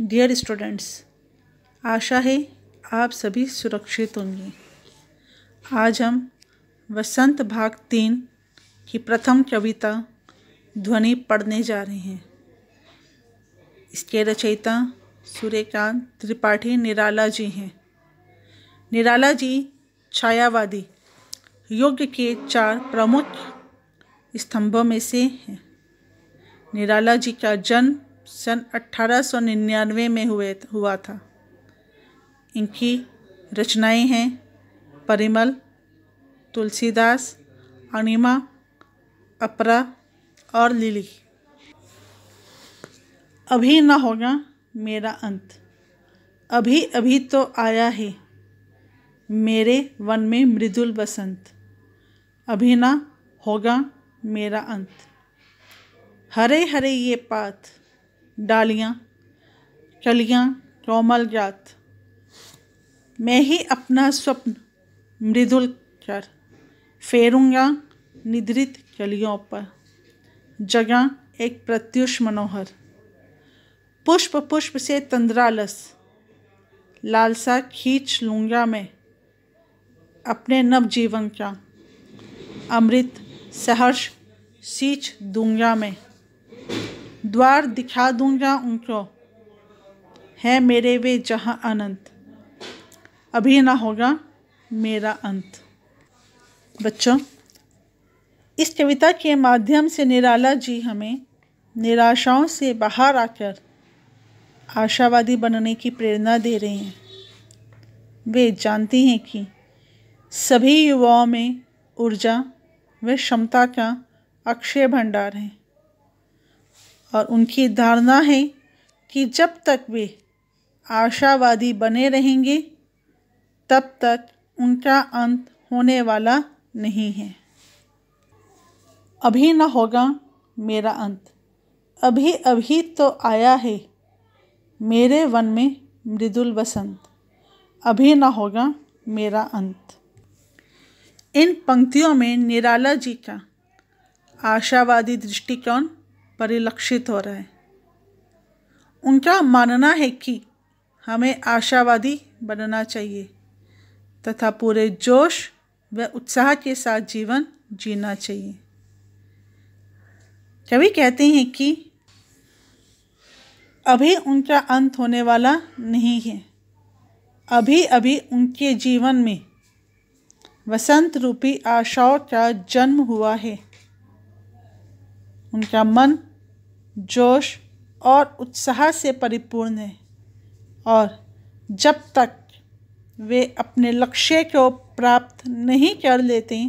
dear students आशा है आप सभी सुरक्षित होंगे आज हम वसंत भाग तीन की प्रथम कविता ध्वनि पढ़ने जा रहे हैं इसके रचयिता सूर्यकांत त्रिपाठी निराला जी हैं निराला जी छायावादी योग के चार प्रमुख स्तंभों में से हैं निराला जी का जन्म सन 1899 में हुए हुआ था इनकी रचनाएं हैं परिमल तुलसीदास अनिमा अपरा और लिली अभी न होगा मेरा अंत अभी अभी तो आया है मेरे वन में मृदुल बसंत अभी ना होगा मेरा अंत हरे हरे ये पात डालियाँ कलियाँ कोमल जात मैं ही अपना स्वप्न मृदुल कर फेरूंगा निद्रित कलियों पर जगह एक प्रत्युष मनोहर पुष्प पुष्प से तंद्रालस लालसा खींच लूंगा मैं अपने नव जीवन का अमृत सहर्ष सींच दूंगा मैं द्वार दिखा दूंगा उनको है मेरे वे जहाँ अनंत अभी ना होगा मेरा अंत बच्चों इस कविता के माध्यम से निराला जी हमें निराशाओं से बाहर आकर आशावादी बनने की प्रेरणा दे रहे हैं वे जानती हैं कि सभी युवाओं में ऊर्जा व क्षमता का अक्षय भंडार है और उनकी धारणा है कि जब तक वे आशावादी बने रहेंगे तब तक उनका अंत होने वाला नहीं है अभी न होगा मेरा अंत अभी अभी तो आया है मेरे वन में मृदुल बसंत अभी न होगा मेरा अंत इन पंक्तियों में निराला जी का आशावादी दृष्टिकोण परिलक्षित हो रहा है उनका मानना है कि हमें आशावादी बनना चाहिए तथा पूरे जोश व उत्साह के साथ जीवन जीना चाहिए कभी कहते हैं कि अभी उनका अंत होने वाला नहीं है अभी अभी उनके जीवन में वसंत रूपी आशाओं का जन्म हुआ है उनका मन जोश और उत्साह से परिपूर्ण है और जब तक वे अपने लक्ष्य को प्राप्त नहीं कर लेते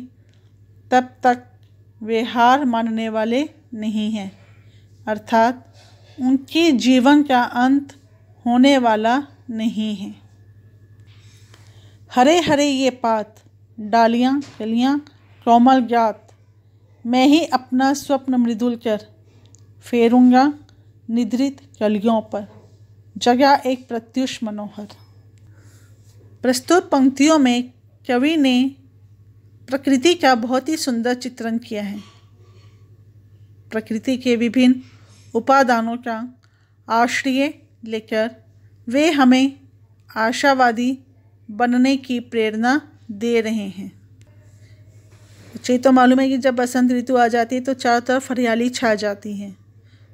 तब तक वे हार मानने वाले नहीं हैं अर्थात उनके जीवन का अंत होने वाला नहीं है हरे हरे ये पात डालियाँ कलियाँ कोमल ज्ञात मैं ही अपना स्वप्न मृदुल कर फेरूंगा निद्रित कलियों पर जगह एक प्रत्युष मनोहर प्रस्तुत पंक्तियों में कवि ने प्रकृति का बहुत ही सुंदर चित्रण किया है प्रकृति के विभिन्न उपादानों का आश्रय लेकर वे हमें आशावादी बनने की प्रेरणा दे रहे हैं मुझे तो मालूम है कि जब बसंत ऋतु आ जाती है तो चारों तरफ हरियाली छा जाती है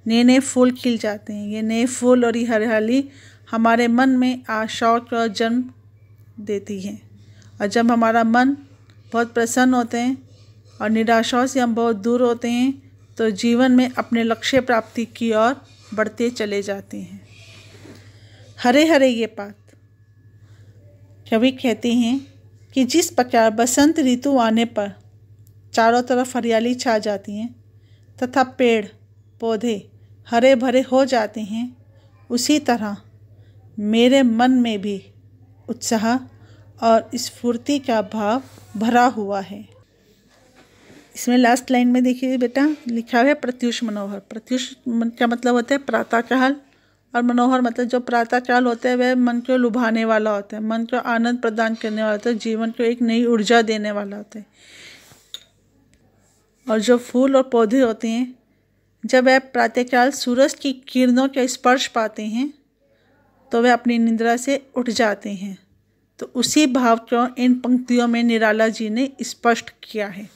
नए नए फूल खिल जाते हैं ये नए फूल और ये हरियाली हमारे मन में आशाओं का जन्म देती है और जब हमारा मन बहुत प्रसन्न होते हैं और निराशाओं से हम बहुत दूर होते हैं तो जीवन में अपने लक्ष्य प्राप्ति की ओर बढ़ते चले जाते हैं हरे हरे ये बात कवि कहते हैं कि जिस प्रकार बसंत ऋतु आने पर चारों तरफ हरियाली छा जाती है तथा पेड़ पौधे हरे भरे हो जाते हैं उसी तरह मेरे मन में भी उत्साह और स्फूर्ति का भाव भरा हुआ है इसमें लास्ट लाइन में देखिए बेटा लिखा है प्रत्युष मनोहर प्रत्युष मन का मतलब होता है प्रातःकाल और मनोहर मतलब जो प्रातःकाल होता है वह मन को लुभाने वाला होता है मन को आनंद प्रदान करने वाला होता है जीवन को एक नई ऊर्जा देने वाला होता है और जो फूल और पौधे होते हैं जब वह प्रातःकाल सूरज की किरणों के स्पर्श पाते हैं तो वे अपनी निंद्रा से उठ जाते हैं तो उसी भाव को इन पंक्तियों में निराला जी ने स्पष्ट किया है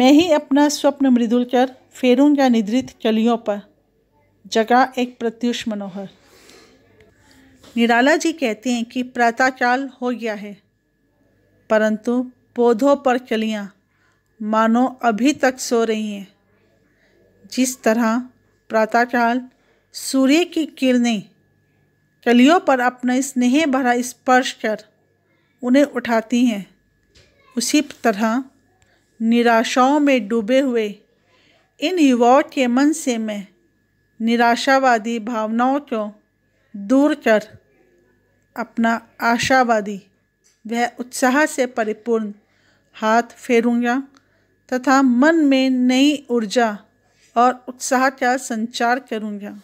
मैं ही अपना स्वप्न मृदुल कर फेरूंगा निद्रित कलियों पर जगा एक प्रत्युष मनोहर निराला जी कहते हैं कि प्रातःकाल हो गया है परंतु पौधों पर कलियाँ मानो अभी तक सो रही हैं जिस तरह प्रातःकाल सूर्य की किरणें कलियों पर अपना स्नेह भरा स्पर्श कर उन्हें उठाती हैं उसी तरह निराशाओं में डूबे हुए इन युवाओं के मन से मैं निराशावादी भावनाओं को दूर कर अपना आशावादी वह उत्साह से परिपूर्ण हाथ फेरूंगा तथा मन में नई ऊर्जा और उत्साह का संचार करूँगा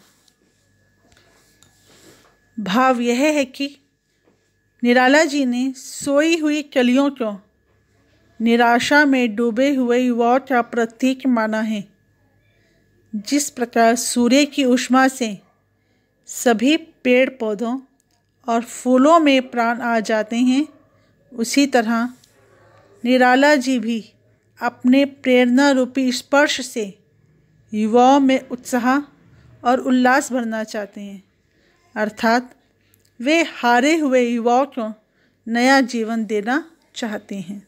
भाव यह है कि निराला जी ने सोई हुई कलियों को निराशा में डूबे हुए युवाओं का प्रतीक माना है जिस प्रकार सूर्य की उष्मा से सभी पेड़ पौधों और फूलों में प्राण आ जाते हैं उसी तरह निराला जी भी अपने प्रेरणा रूपी स्पर्श से युवाओं में उत्साह और उल्लास भरना चाहते हैं अर्थात वे हारे हुए युवाओं को नया जीवन देना चाहते हैं